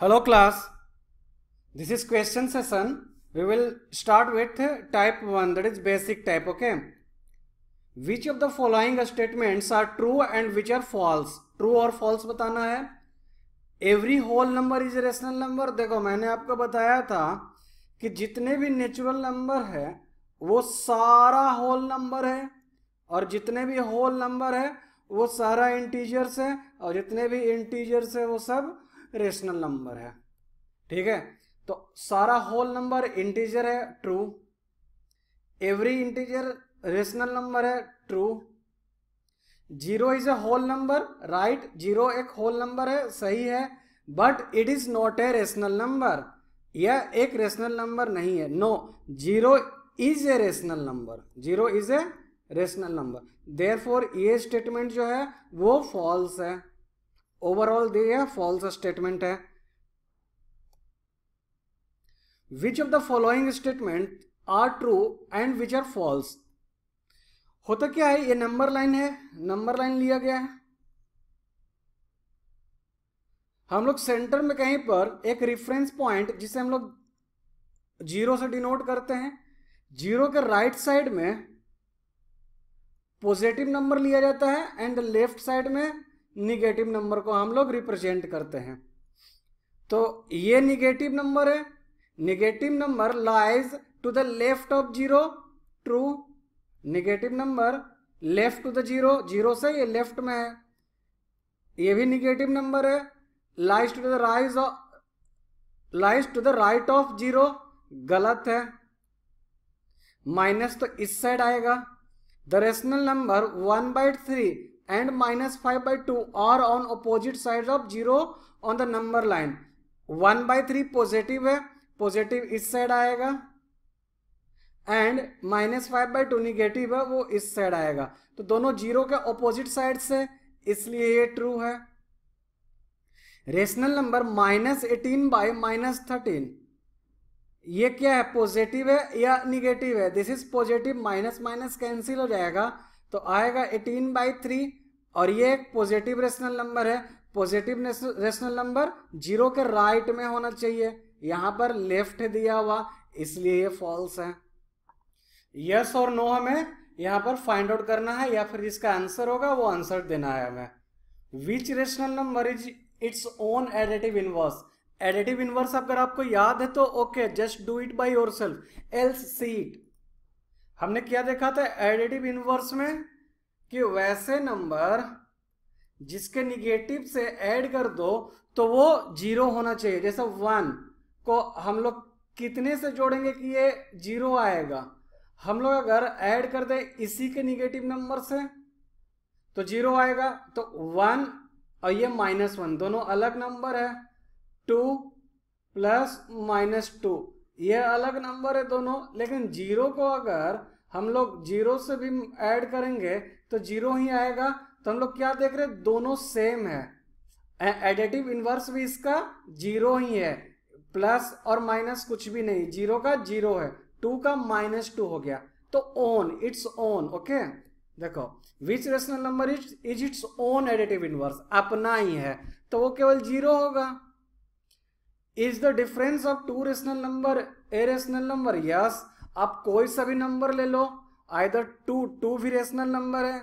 hello class this is question session we will start with type 1 that is basic type okay which of the following statements are true and which are false true और false बताना है every whole number is a rational number देखो मैंने आपको बताया था कि जितने भी नेचुरल नंबर है वो सारा होल नंबर है और जितने भी होल नंबर है वो सारा इंटीजर्स है और जितने भी इंटीजर्स है वो सब रेशनल नंबर है ठीक है तो सारा होल नंबर इंटीजर है true every integer rational number है true zero is a whole number right zero एक होल नंबर है सही है but it is not a rational number यह एक रेशनल नंबर नहीं है no zero is a rational number zero is a rational number therefore ये statement जो है वो फॉल्स है ओवरऑल दे है फॉल्स स्टेटमेंट है which of the following statement are true and which are false होता क्या है ये नंबर लाइन है नंबर लाइन लिया गया है हम लोग सेंटर में कहीं पर एक रिफरेंस पॉइंट जिसे हम लोग जीरो से डिनोट करते हैं जीरो के राइट साइड में पॉजिटिव नंबर लिया जाता है एंड लेफ्ट साइड में निगेटिव नंबर को हम लोग रिप्रेजेंट करते हैं तो ये निगेटिव नंबर है negative number lies to the left of zero true negative number left to the zero zero से ये लेफ्ट में है ये भी निगेटिव नंबर है lies to the rise lies to the right of zero गलत है माइनस तो इस साइड आएगा the rational number one by three and minus five by two और on opposite side of zero on the number line one by three positive है positive इस side आएगा and minus five by two negative है वो इस side आएगा तो दोनों जीरो के ऑपोजिट साइड से इसलिए ये ट्रू है rational number minus eighteen by minus thirteen ये क्या है पॉजिटिव है या निगेटिव है this is positive minus minus cancel हो जाएगा तो आएगा एटीन बाई थ्री और ये एक पॉजिटिव रेशनल नंबर है पॉजिटिव रेशनल नंबर जीरो के राइट right में होना चाहिए यहां पर लेफ्ट दिया हुआ इसलिए ये फॉल्स है यस और नो हमें यहां पर फाइंड आउट करना है या फिर जिसका आंसर होगा वो आंसर देना है हमें which rational number is its own additive inverse additive inverse अगर आपको याद है तो okay just do it by yourself else see it हमने क्या देखा था एडिटिव इनवर्स में कि वैसे नंबर जिसके निगेटिव से ऐड कर दो तो वो जीरो होना चाहिए जैसे वन को हम लोग कितने से जोड़ेंगे कि ये जीरो आएगा हम लोग अगर ऐड कर दें इसी के निगेटिव नंबर से तो जीरो आएगा तो वन और ये माइनस वन दोनों अलग नंबर है टू प्लस माइनस टू ये अलग नंबर है दोनों लेकिन जीरो को अगर हम लोग जीरो से भी ऐड करेंगे तो जीरो ही आएगा तो हम लोग क्या देख रहे हैं दोनों सेम है एडिटिव इनवर्स भी इसका जीरो ही है प्लस और माइनस कुछ भी नहीं जीरो का जीरो है टू का माइनस टू हो गया तो ओन इट्स ओन ओके देखो which rational number is is its own additive inverse अपना ही है तो वो केवल जीरो होगा is the difference of two rational number a rational number yes आप कोई सा भी नंबर ले लो आइर टू टू भी रेशनल नंबर है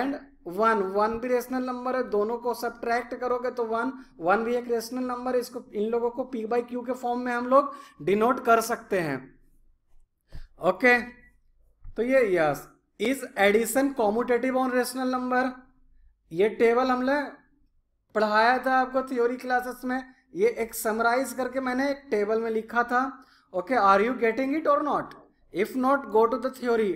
एंड वन वन भी रेशनल नंबर है दोनों को सब्ट्रैक्ट करोगे तो वन वन भी एक रेशनल नंबर है इसको इन लोगों को पी बाई क्यू के फॉर्म में हम लोग डिनोट कर सकते हैं ओके okay. तो ये yes is addition commutative on rational number ये टेबल हमने पढ़ाया था आपको थ्योरी क्लासेस में ये एक समराइज करके मैंने एक टेबल में लिखा था okay are you getting it or not if not go to the theory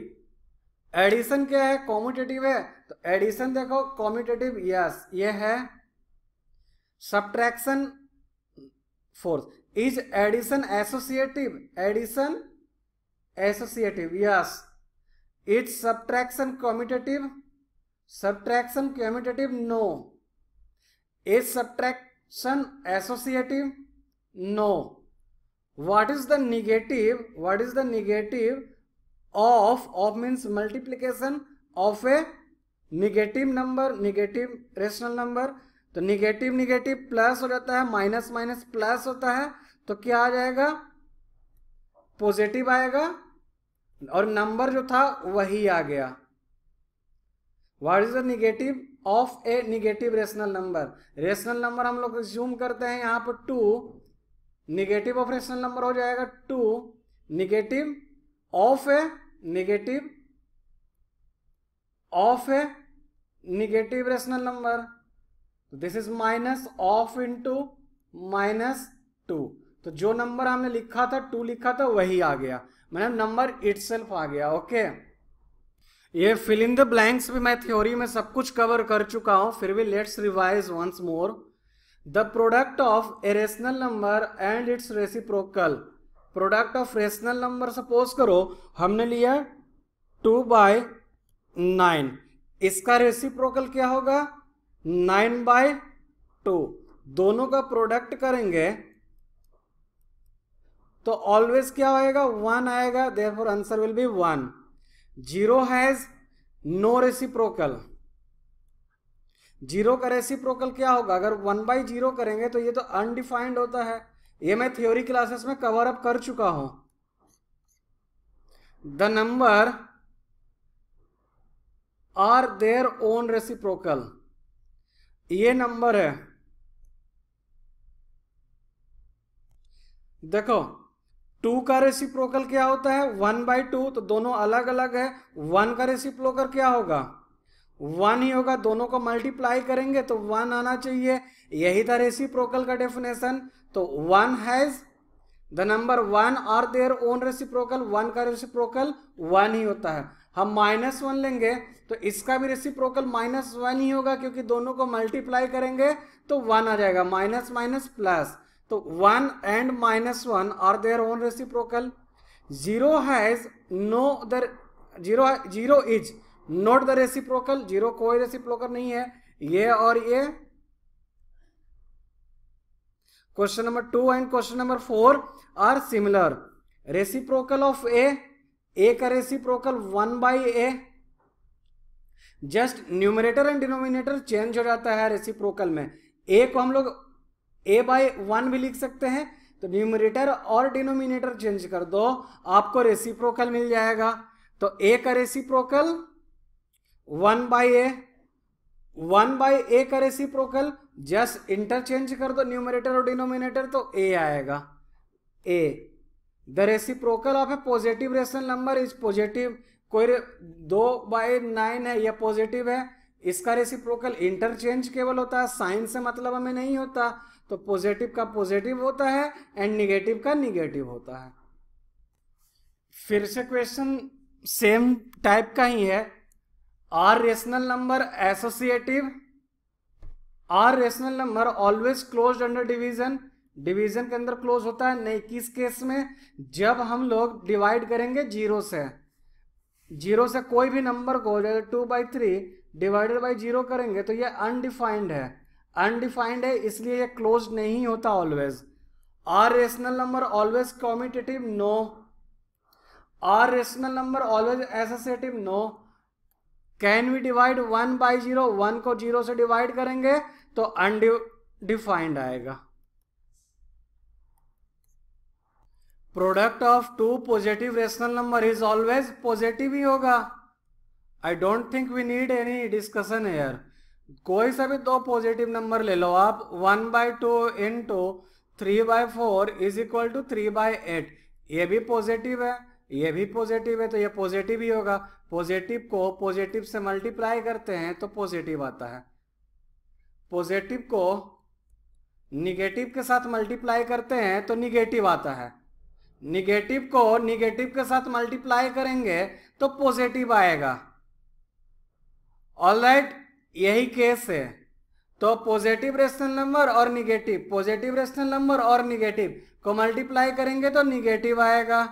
addition क्या है कॉम्यूटेटिव है तो एडिशन देखो कॉम्यूटेटिव यस ये है subtraction fourth is addition associative addition associative yes is subtraction commutative subtraction commutative no is subtraction associative no what is the negative what is the negative of of means multiplication of a negative number negative rational number तो negative negative plus हो जाता है minus minus plus होता है तो क्या आ जाएगा positive आएगा और नंबर जो था वही आ गया what is the negative of a negative rational number rational number हम लोग जूम करते हैं यहां पर to negative of rational number हो जाएगा to negative of a negative of a negative rational number this is minus of into minus two तो जो नंबर हमने लिखा था टू लिखा था वही आ गया मतलब नंबर इट आ गया ओके ये फिल इन द ब्लैंक्स भी मैं थ्योरी में सब कुछ कवर कर चुका हूं फिर भी let's revise once more the product of a rational number and its reciprocal product of rational number suppose करो हमने लिया टू बाय नाइन इसका रेसिप्रोकल क्या होगा नाइन बाय टू दोनों का प्रोडक्ट करेंगे तो ऑलवेज क्या आएगा वन आएगा therefore answer will be one zero has no reciprocal zero का रेसिप्रोकल क्या होगा अगर वन बाई जीरो करेंगे तो ये तो अनडिफाइंड होता है ये मैं थ्योरी क्लासेस में कवर अप कर चुका हूं the number are their own reciprocal ये नंबर है देखो टू का रेसिप्रोकल क्या होता है वन बाई टू तो दोनों अलग अलग है वन का रेसिप्रोकल क्या होगा वन ही होगा दोनों को मल्टीप्लाई करेंगे तो वन आना चाहिए यही था रेसी प्रोकल का डेफिनेशन तो one has the number one और देयर ओन प्रोकल वन का प्रोकल वन ही होता है हम माइनस वन लेंगे तो इसका भी प्रोकल माइनस वन ही होगा क्योंकि दोनों को मल्टीप्लाई करेंगे तो वन आ जाएगा माइनस माइनस प्लस तो वन एंड माइनस वन और their own reciprocal zero has no दर zero zero is not the reciprocal zero कोई रेसिप्रोकल नहीं है ये और ये question number two and question number four are similar reciprocal of A A का reciprocal one by A just numerator and denominator change हो जाता है रेसिप्रोकल में ए को हम लोग ए बाई वन भी लिख सकते हैं तो न्यूमरेटर और डिनोमिनेटर चेंज कर दो आपको रेसिप्रोकल मिल जाएगा तो ए का reciprocal one by A one by A का रेसिप्रोकल जस्ट इंटरचेंज कर दो न्यूमरेटर और डिनोमिनेटर तो ए आएगा A the reciprocal of A positive rational number is positive कोई दो बाय नाइन है यह पॉजिटिव है इसका रेसिप्रोकल इंटरचेंज केवल होता है साइन से मतलब हमें नहीं होता तो पॉजिटिव का पॉजिटिव होता है एंड निगेटिव का निगेटिव होता है फिर से क्वेश्चन सेम टाइप का ही है are rational number associative are rational number always close under division division के अंदर क्लोज होता है नहीं किस केस में जब हम लोग डिवाइड करेंगे जीरो से जीरो से कोई भी नंबर को जैसे two by three divided by zero करेंगे तो ये अनडिफाइंड है अनडिफाइंड है इसलिए ये क्लोज नहीं होता always are rational number always commutative no are rational number always associative no can we divide one by zero one को जीरो से डिवाइड करेंगे तो अनडिफाइंड आएगा product of two positive rational number is always positive ही होगा I don't think we need any discussion here कोई सा भी दो पॉजिटिव नंबर ले लो आप one by two into three by four is equal to three by eight ये भी पॉजिटिव है ये भी पॉजिटिव है तो ये पॉजिटिव ही होगा पॉजिटिव को पॉजिटिव से मल्टीप्लाई करते हैं तो पॉजिटिव आता है पॉजिटिव को निगेटिव के साथ मल्टीप्लाई करते हैं तो निगेटिव आता है निगेटिव को निगेटिव के साथ मल्टीप्लाई करेंगे तो पॉजिटिव आएगा ऑल right, यही केस है तो पॉजिटिव रेशनल नंबर और निगेटिव पॉजिटिव रेशनल नंबर और निगेटिव को मल्टीप्लाई करेंगे तो निगेटिव आएगा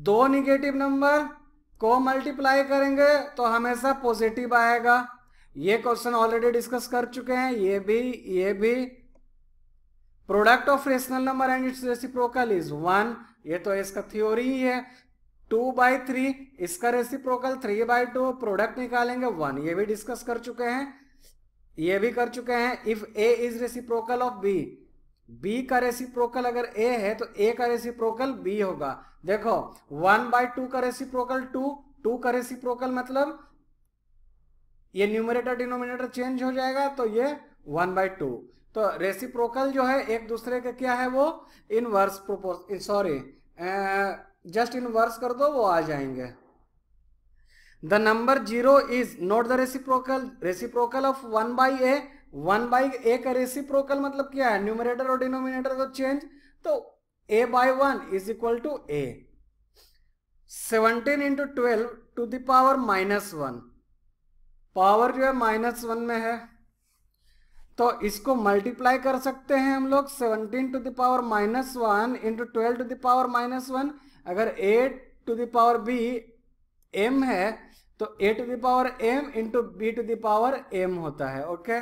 दो निगेटिव नंबर को मल्टीप्लाई करेंगे तो हमेशा पॉजिटिव आएगा ये क्वेश्चन ऑलरेडी डिस्कस कर चुके हैं ये भी ये भी product of rational number and its reciprocal is one ये तो इसका थ्योरी ही है टू बाई थ्री इसका reciprocal three by two product निकालेंगे वन ये भी डिस्कस कर चुके हैं ये भी कर चुके हैं if A is reciprocal of B B का रेसिप्रोकल अगर ए है तो ए का रेसिप्रोकल बी होगा देखो वन बाई टू का रेसिप्रोकल टू टू का रेसिप्रोकल मतलब ये न्यूमरेटर डिनोमिनेटर चेंज हो जाएगा तो ये वन बाई टू तो रेसिप्रोकल जो है एक दूसरे का क्या है वो inverse proportion sorry just reverse कर दो वो आ जाएंगे the number zero is not the reciprocal reciprocal of one by A one by A का रेसिप्रोकल मतलब क्या है न्यूमरेटर और डिनोमिनेटर को चेंज तो A by one is equal to A seventeen into twelve to the power minus one power जो है minus one में है तो इसको मल्टीप्लाई कर सकते हैं हम लोग seventeen to the power minus one into twelve to the power minus one अगर A to the power B M है तो A to the power M into B to the power M होता है ओके okay?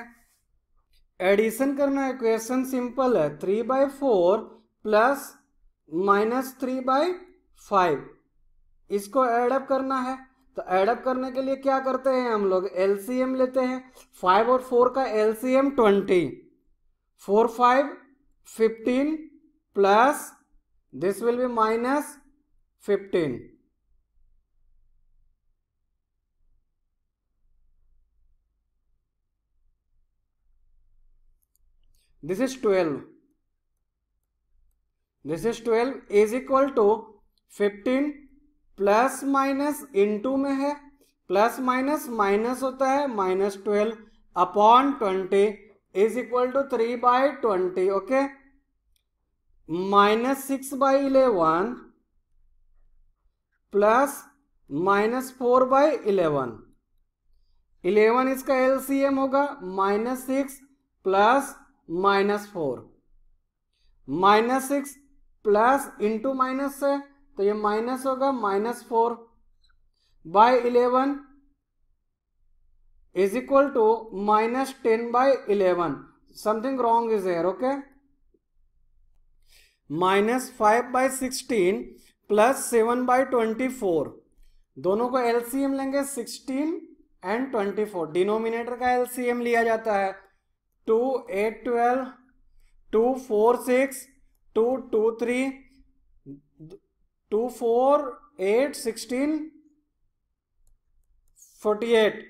एडिशन करना है इक्वेशन सिंपल है three by four plus minus three by five इसको add up करना है तो एडअप करने के लिए क्या करते हैं हम लोग एलसीएम लेते हैं फाइव और फोर का LCM twenty four five fifteen plus this will be minus fifteen this is twelve this is twelve is equal to fifteen plus minus into में है प्लस माइनस माइनस होता है minus twelve upon twenty is equal to three by twenty okay minus six by eleven plus minus four by eleven eleven इसका LCM होगा minus six plus minus four minus six plus into minus है तो ये minus होगा minus four by eleven is equal to minus ten by eleven something wrong is here okay minus five by sixteen plus seven by twenty four दोनों को LCM लेंगे sixteen and twenty four denominator का LCM लिया जाता है two eight twelve two four six two two three two four eight sixteen forty eight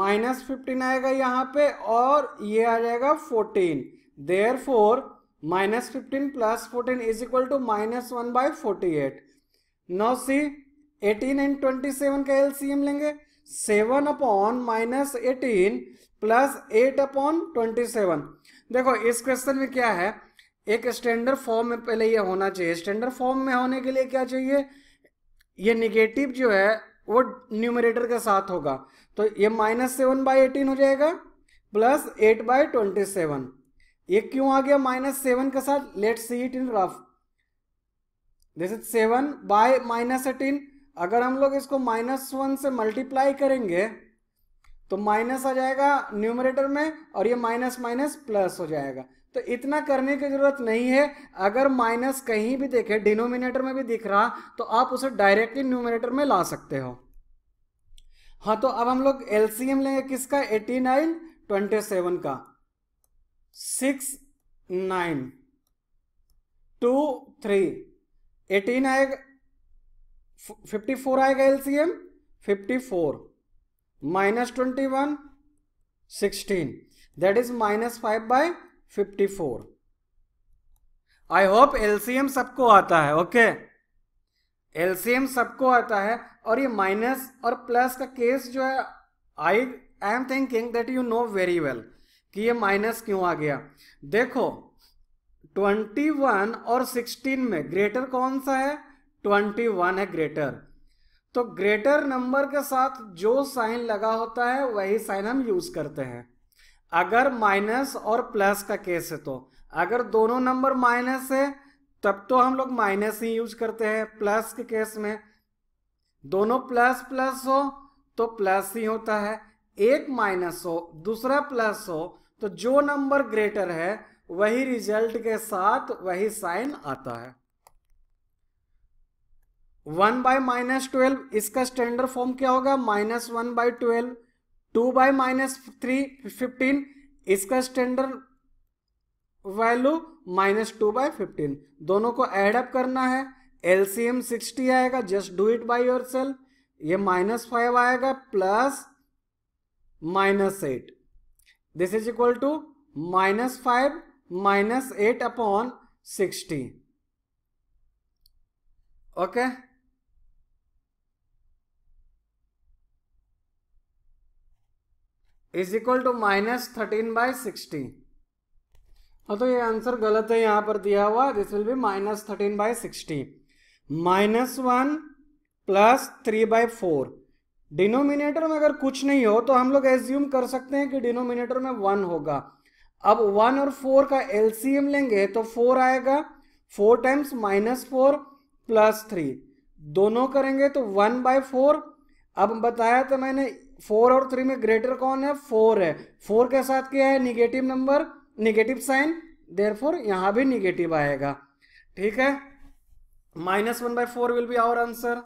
minus fifteen आएगा यहाँ पे और ये आ जाएगा fourteen there four minus fifteen plus fourteen is equal to minus one by forty eight नौ see eighteen and twenty seven का L C M लेंगे seven upon minus eighteen plus eight upon twenty seven देखो इस question में क्या है एक standard form में पहले ये होना चाहिए स्टैंडर्ड फॉर्म में होने के लिए क्या चाहिए ये निगेटिव जो है वो न्यूमरेटर के साथ होगा तो ये माइनस सेवन बाई एटीन हो जाएगा plus eight by twenty seven ये क्यों आ गया माइनस सेवन के साथ let see it in rough this is seven by minus eighteen अगर हम लोग इसको माइनस वन से मल्टीप्लाई करेंगे तो माइनस आ जाएगा न्यूमरेटर में और ये माइनस माइनस प्लस हो जाएगा तो इतना करने की जरूरत नहीं है अगर माइनस कहीं भी देखे डिनोमिनेटर में भी दिख रहा तो आप उसे डायरेक्टली न्यूमरेटर में ला सकते हो हाँ तो अब हम लोग एलसीएम लेंगे किसका एटी नाइन ट्वेंटी सेवन का six nine two three eighteen आएगा फिफ्टी फोर आएगा LCM fifty four minus twenty one sixteen that is minus five by fifty four I hope LCM सबको आता है ओके एलसीएम सबको आता है और ये माइनस और प्लस का केस जो है I I am thinking that you know very well कि ये माइनस क्यों आ गया देखो 21 और 16 में ग्रेटर कौन सा है 21 है ग्रेटर तो ग्रेटर नंबर के साथ जो साइन लगा होता है वही साइन हम यूज करते हैं अगर माइनस और प्लस का केस है तो अगर दोनों नंबर माइनस है तब तो हम लोग माइनस ही यूज करते हैं प्लस के केस में दोनों प्लस प्लस हो तो प्लस ही होता है एक माइनस हो दूसरा प्लस हो तो जो नंबर ग्रेटर है वही रिजल्ट के साथ वही साइन आता है वन बाय माइनस ट्वेल्व इसका स्टैंडर्ड फॉर्म क्या होगा minus one by twelve two by minus three fifteen इसका standard value minus two by fifteen दोनों को एडअप करना है एलसीएम सिक्सटी आएगा just do it by yourself ये माइनस फाइव आएगा plus minus eight this is equal to minus five minus eight upon sixty okay is equal to minus thirteen by sixty हाँ तो ये answer गलत है यहां पर दिया हुआ this will be minus thirteen by sixty minus one plus three by four denominator में अगर कुछ नहीं हो तो हम लोग एज्यूम कर सकते हैं कि डिनोमिनेटर में वन होगा अब वन और फोर का एलसीएम लेंगे तो फोर आएगा four times minus four plus three दोनों करेंगे तो वन बाय फोर अब बताया था मैंने फोर और थ्री में ग्रेटर कौन है फोर है फोर के साथ क्या है negative number negative sign there four यहां भी निगेटिव आएगा ठीक है minus one by four will be our answer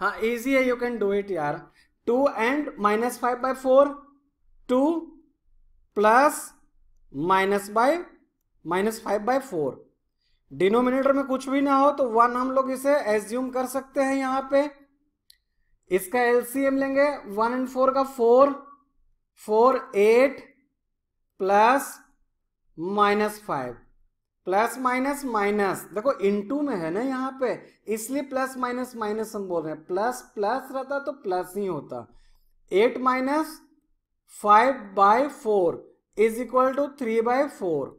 हाँ इजी है यू कैन डू इट यार two and minus five by four two plus minus by minus five by four denominator में कुछ भी ना हो तो वन हम लोग इसे एज्यूम कर सकते हैं यहां पे इसका एलसीएम लेंगे वन एंड फोर का four four eight plus minus five plus minus minus देखो इनटू में है ना यहाँ पे इसलिए प्लस माइनस माइनस हम बोल रहे हैं प्लस प्लस रहता तो प्लस ही होता eight minus five by four is equal to three by four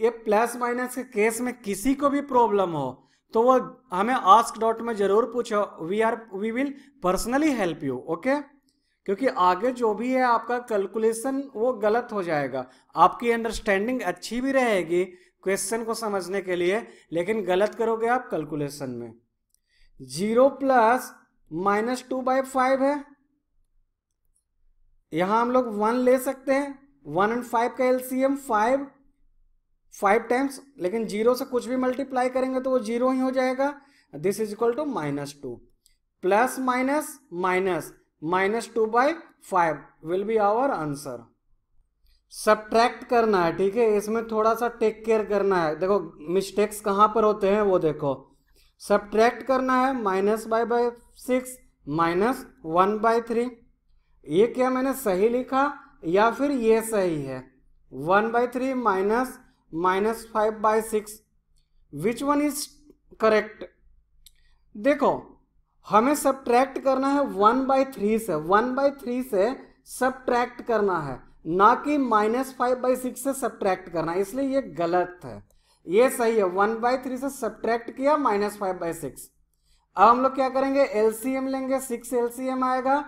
ये प्लस माइनस के केस में किसी को भी प्रॉब्लम हो तो वो हमें आस्क डॉट में जरूर पूछो we are we will personally help you okay क्योंकि आगे जो भी है आपका कैलकुलेशन वो गलत हो जाएगा आपकी अंडरस्टैंडिंग अच्छी भी रहेगी क्वेश्चन को समझने के लिए लेकिन गलत करोगे आप कैलकुलेशन में zero plus minus two by five है यहां हम लोग वन ले सकते हैं वन एंड फाइव का एलसीएम फाइव फाइव टाइम्स लेकिन जीरो से कुछ भी मल्टीप्लाई करेंगे तो वो जीरो ही हो जाएगा this is equal to minus two plus minus minus minus two by five will be our answer subtract करना है ठीक है इसमें थोड़ा सा टेक केयर करना है देखो मिस्टेक्स कहाँ पर होते हैं वो देखो सब्ट्रैक्ट करना है minus by by six minus one by three ये क्या मैंने सही लिखा या फिर ये सही है one by three minus minus five by six which one is correct देखो हमें सब्ट्रैक्ट करना है वन बाई थ्री से वन बाई थ्री से सब करना है ना कि माइनस फाइव बाई सिक्स से सब करना इसलिए ये गलत है ये सही है वन बाई थ्री से सब किया माइनस फाइव बाई सिक्स अब हम लोग क्या करेंगे एलसीएम लेंगे सिक्स एलसीएम आएगा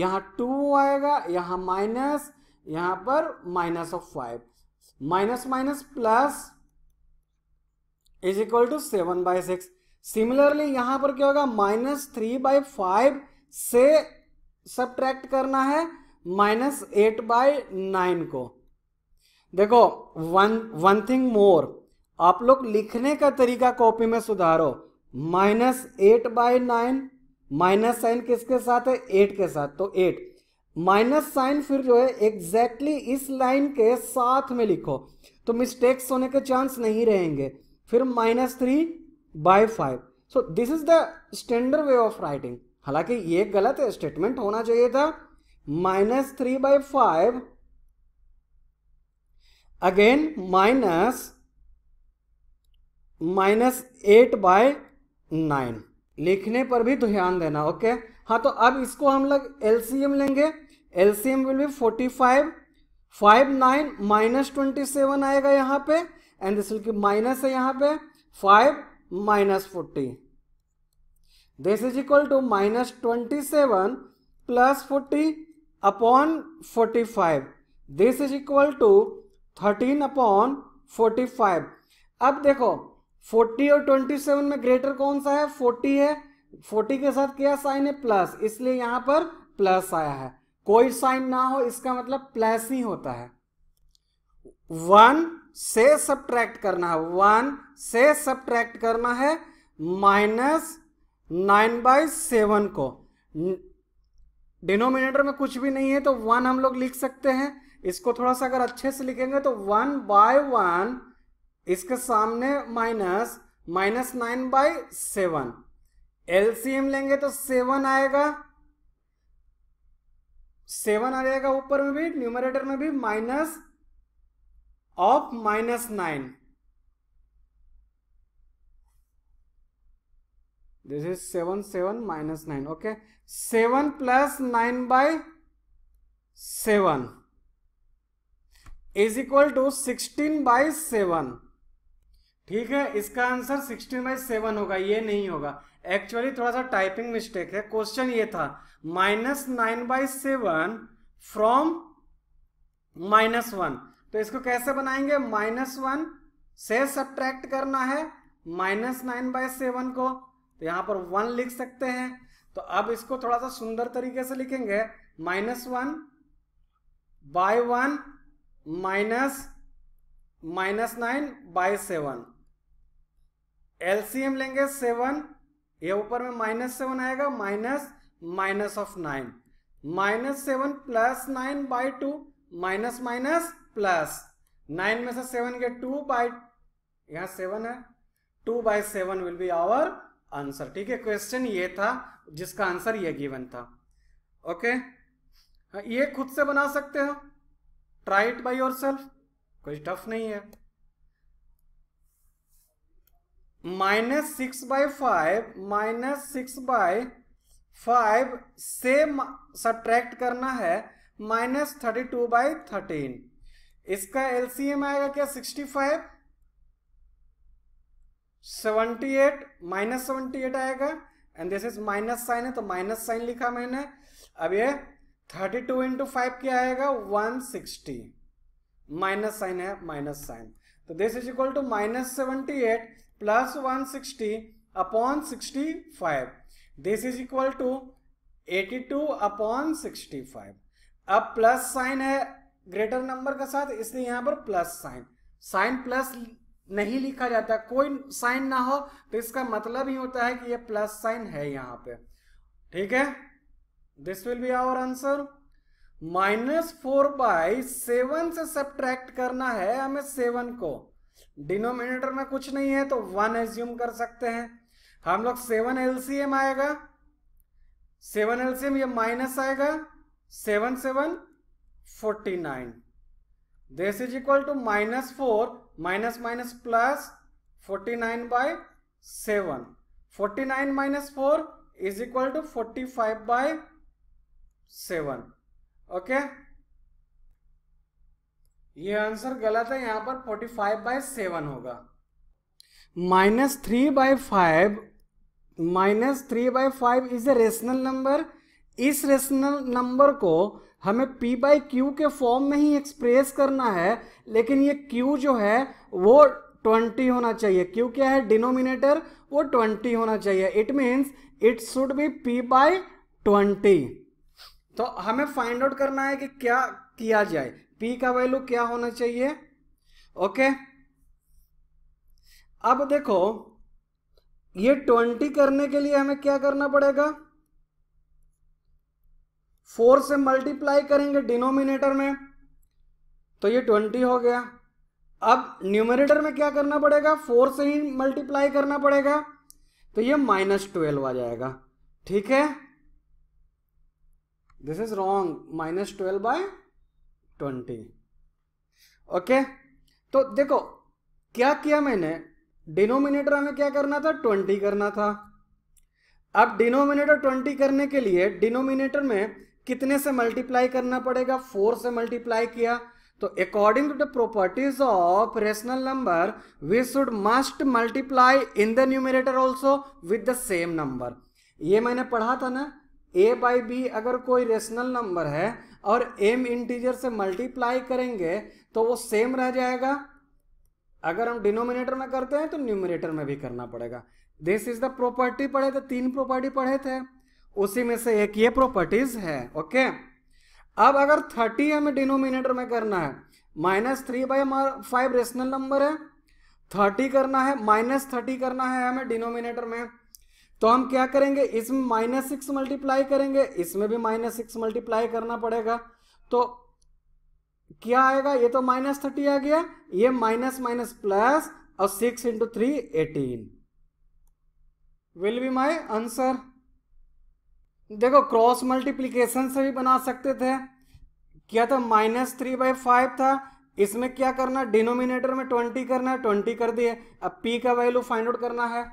यहाँ टू आएगा यहाँ माइनस यहाँ पर minus of five minus minus plus is equal to seven by six similarly यहां पर क्या होगा माइनस थ्री बाय फाइव से सब्ट्रैक्ट करना है माइनस एट बाय नाइन को देखो वन वन थिंग मोर आप लोग लिखने का तरीका कॉपी में सुधारो minus eight by nine minus sign किसके साथ है एट के साथ तो एट माइनस साइन फिर जो है एग्जैक्टली exactly इस लाइन के साथ में लिखो तो मिस्टेक्स होने के चांस नहीं रहेंगे फिर minus three by five so this is the standard way of writing हालांकि ये गलत है स्टेटमेंट होना चाहिए था minus three by five again minus minus eight by nine लिखने पर भी तो ध्यान देना ओके okay? हाँ तो अब इसको हम लोग एलसीएम लेंगे LCM will be forty five five nine minus twenty seven आएगा यहाँ पे एंड दिस विल की माइनस है यहाँ पे five minus forty this is equal to minus twenty seven plus forty upon forty five this is equal to thirteen upon forty five अब देखो forty और ट्वेंटी सेवन में ग्रेटर कौन सा है फोर्टी है फोर्टी के साथ क्या साइन है प्लस इसलिए यहाँ पर प्लस आया है कोई साइन ना हो इसका मतलब प्लस ही होता है वन से सब्ट्रैक्ट करना है वन से सब्ट्रैक्ट करना है माइनस नाइन बाई सेवन को डिनोमिनेटर में कुछ भी नहीं है तो वन हम लोग लिख सकते हैं इसको थोड़ा सा अगर अच्छे से लिखेंगे तो वन बाय वन इसके सामने minus minus nine by seven LCM लेंगे तो सेवन आएगा सेवन आ जाएगा ऊपर में भी न्यूमरेटर में भी minus of minus nine this is seven seven minus nine okay seven plus nine by seven is equal to sixteen by seven ठीक है इसका आंसर सिक्सटीन बाय सेवन होगा ये नहीं होगा एक्चुअली थोड़ा सा टाइपिंग मिस्टेक है क्वेश्चन ये था minus nine by seven from minus one तो इसको कैसे बनाएंगे माइनस वन से सब्ट्रैक्ट करना है माइनस नाइन बाई सेवन को तो यहां पर वन लिख सकते हैं तो अब इसको थोड़ा सा सुंदर तरीके से लिखेंगे minus one by one minus minus nine by seven LCM लेंगे सेवन ये ऊपर में माइनस सेवन आएगा minus minus of nine minus seven plus nine by two minus minus plus nine में से सेवन के टू बाई यहां सेवन है two by seven will be our answer ठीक है क्वेश्चन ये था जिसका आंसर ये गिवन था ओके हाँ, ये खुद से बना सकते हो ट्राइट बाई योर सेल्फ कोई टफ नहीं है minus six by five minus six by five से सब्ट्रैक्ट करना है minus thirty two by thirteen इसका एलसीएम आएगा क्या sixty five seventy eight minus seventy eight आएगा and this is minus sign है तो माइनस साइन लिखा मैंने अब ये थर्टी टू इंटू फाइव क्या आएगा वन सिक्सटी माइनस साइन है माइनस साइन तो this is equal to minus seventy eight plus one sixty upon sixty five this is equal to eighty two upon sixty five अब plus sign है greater number के साथ इसलिए यहां पर plus sign sign plus नहीं लिखा जाता कोई साइन ना हो तो इसका मतलब ही होता है कि ये प्लस साइन है यहां पे ठीक है this will be our answer minus four by seven से सब्ट्रैक्ट करना है हमें सेवन को डिनोमिनेटर में कुछ नहीं है तो वन एज्यूम कर सकते हैं हम लोग सेवन एलसीएम आएगा सेवन एलसीएम ये माइनस आएगा seven seven forty nine this is equal to minus four minus minus plus forty nine by seven forty nine minus four is equal to forty five by seven okay ये answer गलत है यहाँ पर forty five by seven होगा minus three by five minus three by five is a rational number इस rational number को हमें p by Q के फॉर्म में ही एक्सप्रेस करना है लेकिन ये q जो है वो 20 होना चाहिए q क्या है डिनोमिनेटर वो 20 होना चाहिए it means it should be p by twenty तो हमें फाइंड आउट करना है कि क्या किया जाए पी का वैल्यू क्या होना चाहिए ओके अब देखो ये ट्वेंटी करने के लिए हमें क्या करना पड़ेगा फोर से मल्टीप्लाई करेंगे डिनोमिनेटर में तो ये ट्वेंटी हो गया अब न्यूमिनेटर में क्या करना पड़ेगा फोर से ही मल्टीप्लाई करना पड़ेगा तो ये माइनस ट्वेल्व आ जाएगा ठीक है this is wrong minus twelve by twenty okay तो देखो क्या किया मैंने डिनोमिनेटर हमें क्या करना था ट्वेंटी करना था अब डिनोमिनेटर ट्वेंटी करने के लिए डिनोमिनेटर में कितने से मल्टीप्लाई करना पड़ेगा फोर से मल्टीप्लाई किया तो according to the properties of rational number we should must multiply in the numerator also with the same number ये मैंने पढ़ा था ना ए बाई बी अगर कोई रेशनल नंबर है और एम इंटीजर से मल्टीप्लाई करेंगे तो वो सेम रह जाएगा अगर हम डिनोमिनेटर में करते हैं तो न्यूमिनेटर में भी करना पड़ेगा दिस इज द प्रॉपर्टी पढ़े थे तो तीन प्रॉपर्टी पढ़े थे उसी में से एक ये प्रॉपर्टीज है ओके अब अगर थर्टी हमें डिनोमिनेटर में करना है minus three by five rational number है थर्टी करना है माइनस थर्टी करना है हमें डिनोमिनेटर में तो हम क्या करेंगे इसमें माइनस सिक्स मल्टीप्लाई करेंगे इसमें भी माइनस सिक्स मल्टीप्लाई करना पड़ेगा तो क्या आएगा ये तो माइनस थर्टी आ गया ये माइनस माइनस प्लस और six into three eighteen will be my answer देखो क्रॉस मल्टीप्लीकेशन से भी बना सकते थे क्या था माइनस थ्री बाई फाइव था इसमें क्या करना डिनोमिनेटर में ट्वेंटी करना है ट्वेंटी कर दिए अब पी का वैल्यू फाइंड आउट करना है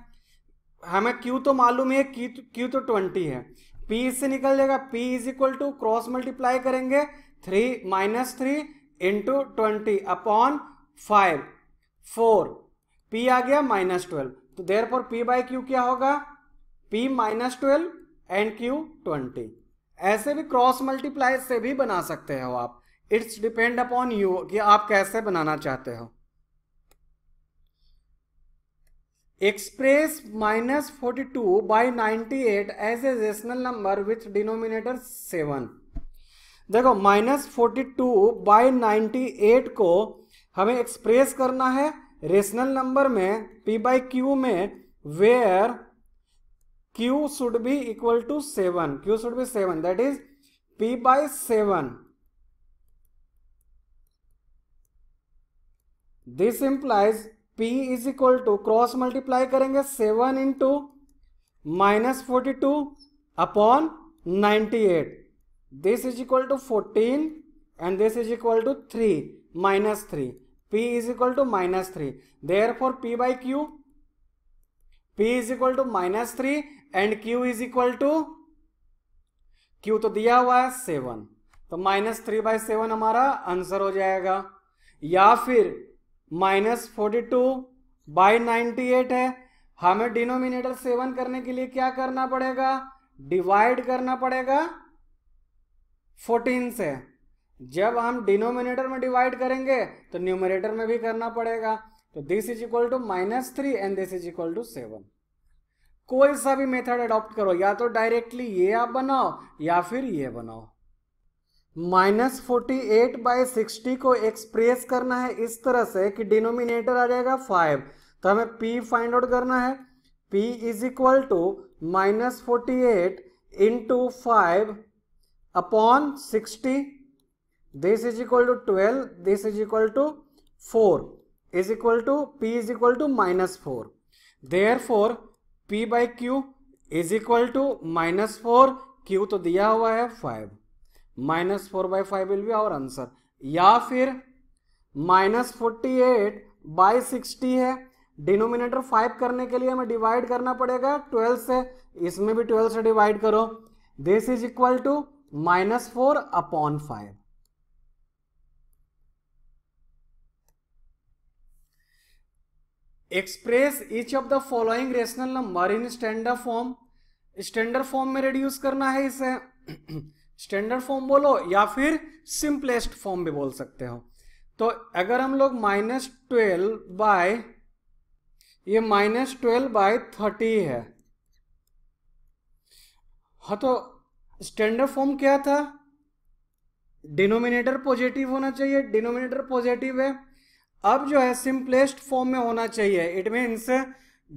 हमें क्यू तो मालूम है क्यू तो, तो ट्वेंटी है पी इससे निकल जाएगा p is equal to cross multiply करेंगे three minus three into twenty upon five four p आ गया माइनस ट्वेल्व तो देर पर पी बाई क्यू क्या होगा p minus twelve and q twenty ऐसे भी क्रॉस मल्टीप्लाई से भी बना सकते हो आप इट्स डिपेंड अपॉन यू कि आप कैसे बनाना चाहते हो express minus forty two by ninety eight as a rational number with denominator seven देखो minus forty two by ninety eight को हमें एक्सप्रेस करना है रेशनल नंबर में p बाई क्यू में where q should be equal to seven q should be seven that is p by seven this implies P is equal to cross multiply करेंगे seven into minus forty two upon ninety eight this is equal to fourteen and this is equal to three minus three p is equal to minus three therefore p by q p is equal to minus three and q is equal to q तो दिया हुआ है seven तो minus three by seven हमारा answer हो जाएगा या फिर minus forty two by ninety eight है हमें डिनोमिनेटर सेवन करने के लिए क्या करना पड़ेगा डिवाइड करना पड़ेगा फोर्टीन से जब हम डिनोमिनेटर में डिवाइड करेंगे तो न्यूमिनेटर में भी करना पड़ेगा तो this is equal to minus three and this is equal to seven कोई सा भी मेथड अडॉप्ट करो या तो डायरेक्टली ये आप बनाओ या फिर ये बनाओ minus forty eight by sixty को एक्सप्रेस करना है इस तरह से कि डिनोमिनेटर आ जाएगा फाइव तो हमें पी फाइंड आउट करना है p is equal to minus forty eight into five upon sixty this is equal to twelve this is equal to four is equal to p is equal to minus four therefore p by q is equal to minus four q तो दिया हुआ है five minus four by five will be our answer या फिर minus forty eight by sixty है denominator five करने के लिए हमें डिवाइड करना पड़ेगा ट्वेल्व से इसमें भी ट्वेल्व से डिवाइड करो this is equal to minus four upon five express each of the following rational number in standard form standard form में रिड्यूस करना है इसे स्टैंडर्ड फॉर्म बोलो या फिर सिंपलेस्ट फॉर्म भी बोल सकते हो तो अगर हम लोग माइनस ट्वेल्व बाय ये माइनस ट्वेल्व बाय थर्टी है हाँ तो स्टैंडर्ड फॉर्म क्या था डिनोमिनेटर पॉजिटिव होना चाहिए डिनोमिनेटर पॉजिटिव है अब जो है सिंपलेस्ट फॉर्म में होना चाहिए it means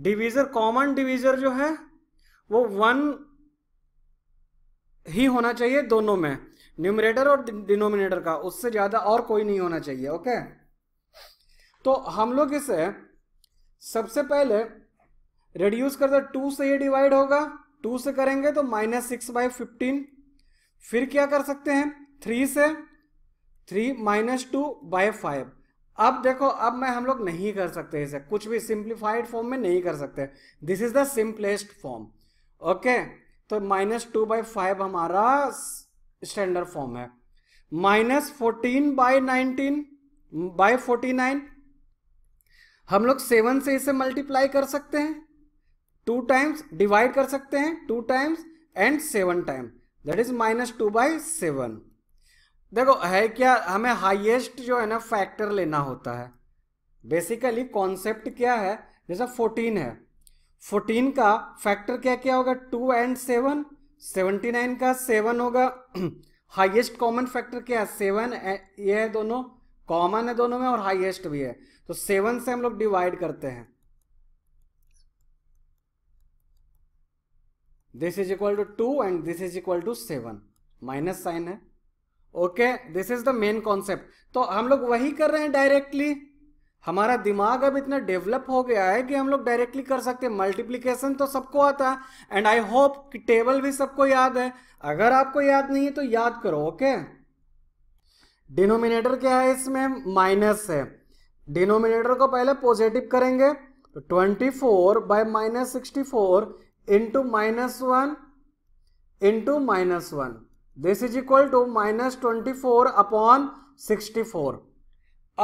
divisor common divisor जो है वो वन ही होना चाहिए दोनों में न्यूमरेटर और डिनोमिनेटर का उससे ज़्यादा और कोई नहीं होना चाहिए ओके तो हम लोग इसे सबसे पहले रेड्यूस कर दो टू से ये डिवाइड होगा टू से करेंगे तो माइनस सिक्स बाई फिफ्टीन फिर क्या कर सकते हैं थ्री से three minus two by five अब देखो अब मैं हम लोग नहीं कर सकते इसे कुछ भी सिंप्लीफाइड फॉर्म में नहीं कर सकते this is the simplest form okay तो माइनस टू बाई फाइव हमारा स्टैंडर्ड फॉर्म है minus fourteen by nineteen by forty nine हम लोग सेवन से इसे मल्टीप्लाई कर सकते हैं टू टाइम्स डिवाइड कर सकते हैं two times and seven time that is minus two by seven देखो है क्या हमें हाईएस्ट जो है ना फैक्टर लेना होता है बेसिकली कॉन्सेप्ट क्या है जैसा फोर्टीन है फोर्टीन का फैक्टर क्या क्या होगा two and seven seventy nine का सेवन होगा हाईएस्ट कॉमन फैक्टर क्या है सेवन ये है दोनों कॉमन है दोनों में और हाईएस्ट भी है तो सेवन से हम लोग डिवाइड करते हैं this is equal to two and this is equal to seven minus sign है okay this is the main concept तो हम लोग वही कर रहे हैं डायरेक्टली हमारा दिमाग अब इतना डेवलप हो गया है कि हम लोग डायरेक्टली कर सकते हैं मल्टीप्लीकेशन तो सबको आता है एंड आई होप कि टेबल भी सबको याद है अगर आपको याद नहीं है तो याद करो ओके डिनोमिनेटर क्या है इसमें माइनस है डिनोमिनेटर को पहले पॉजिटिव करेंगे तो twenty four by minus sixty four into minus one into minus one this is equal to minus twenty four upon sixty four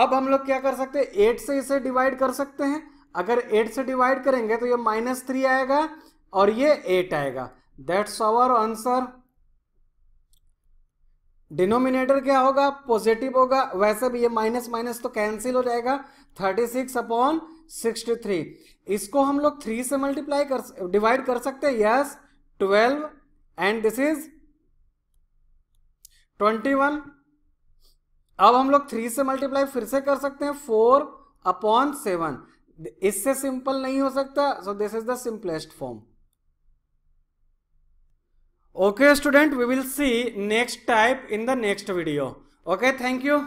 अब हम लोग क्या कर सकते हैं एट से इसे डिवाइड कर सकते हैं अगर एट से डिवाइड करेंगे तो ये माइनस थ्री आएगा और ये एट आएगा दैट्स आवर आंसर डिनोमिनेटर क्या होगा पॉजिटिव होगा वैसे भी ये माइनस माइनस तो कैंसिल हो जाएगा thirty six upon sixty three इसको हम लोग थ्री से मल्टीप्लाई कर डिवाइड कर सकते हैं yes twelve and this is twenty one अब हम लोग थ्री से मल्टीप्लाई फिर से कर सकते हैं फोर अपॉन सेवन इससे सिंपल नहीं हो सकता so this is the simplest form okay student we will see next type in the next video okay thank you